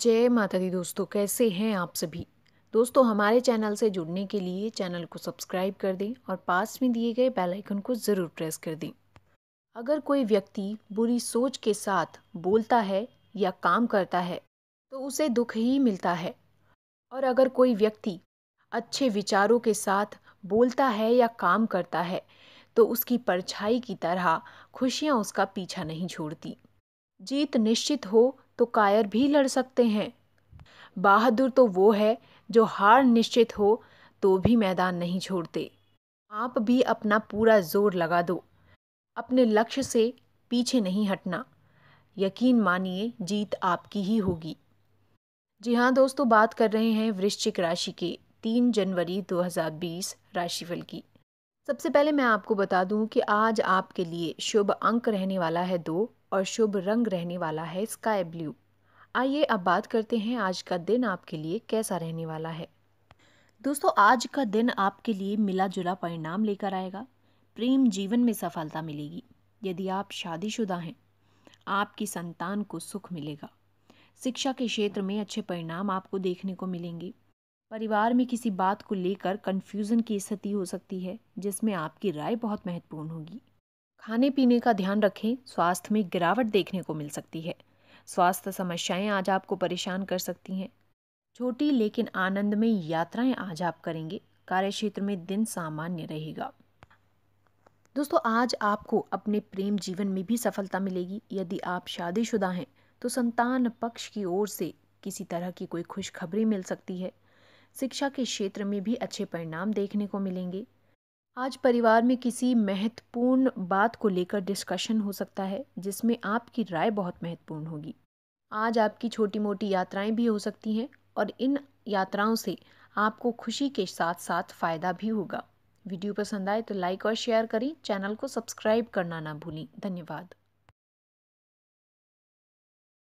जय माता दी दोस्तों कैसे हैं आप सभी दोस्तों हमारे चैनल से जुड़ने के लिए चैनल को सब्सक्राइब कर दें और पास में दिए गए बेल आइकन को ज़रूर प्रेस कर दें अगर कोई व्यक्ति बुरी सोच के साथ बोलता है या काम करता है तो उसे दुख ही मिलता है और अगर कोई व्यक्ति अच्छे विचारों के साथ बोलता है या काम करता है तो उसकी परछाई की तरह खुशियाँ उसका पीछा नहीं छोड़ती जीत निश्चित हो तो कायर भी लड़ सकते हैं बहादुर तो वो है जो हार निश्चित हो तो भी मैदान नहीं छोड़ते आप भी अपना पूरा जोर लगा दो अपने लक्ष्य से पीछे नहीं हटना यकीन मानिए जीत आपकी ही होगी जी हाँ दोस्तों बात कर रहे हैं वृश्चिक राशि के तीन जनवरी 2020 राशिफल की सबसे पहले मैं आपको बता दूं कि आज आपके लिए शुभ अंक रहने वाला है दो और शुभ रंग रहने वाला है स्काई ब्लू आइए अब बात करते हैं आज का दिन आपके लिए कैसा रहने वाला है दोस्तों आज का दिन आपके लिए मिला जुला परिणाम लेकर आएगा प्रेम जीवन में सफलता मिलेगी यदि आप शादीशुदा हैं आपकी संतान को सुख मिलेगा शिक्षा के क्षेत्र में अच्छे परिणाम आपको देखने को मिलेंगे परिवार में किसी बात को लेकर कन्फ्यूज़न की स्थिति हो सकती है जिसमें आपकी राय बहुत महत्वपूर्ण होगी खाने पीने का ध्यान रखें स्वास्थ्य में गिरावट देखने को मिल सकती है स्वास्थ्य समस्याएं आज आपको परेशान कर सकती हैं छोटी लेकिन आनंद में यात्राएं आज आप करेंगे कार्य क्षेत्र में दिन सामान्य रहेगा दोस्तों आज आपको अपने प्रेम जीवन में भी सफलता मिलेगी यदि आप शादीशुदा हैं तो संतान पक्ष की ओर से किसी तरह की कोई खुशखबरी मिल सकती है शिक्षा के क्षेत्र में भी अच्छे परिणाम देखने को मिलेंगे आज परिवार में किसी महत्वपूर्ण बात को लेकर डिस्कशन हो सकता है जिसमें आपकी राय बहुत महत्वपूर्ण होगी आज आपकी छोटी मोटी यात्राएं भी हो सकती हैं और इन यात्राओं से आपको खुशी के साथ साथ फ़ायदा भी होगा वीडियो पसंद आए तो लाइक और शेयर करें चैनल को सब्सक्राइब करना ना भूलें धन्यवाद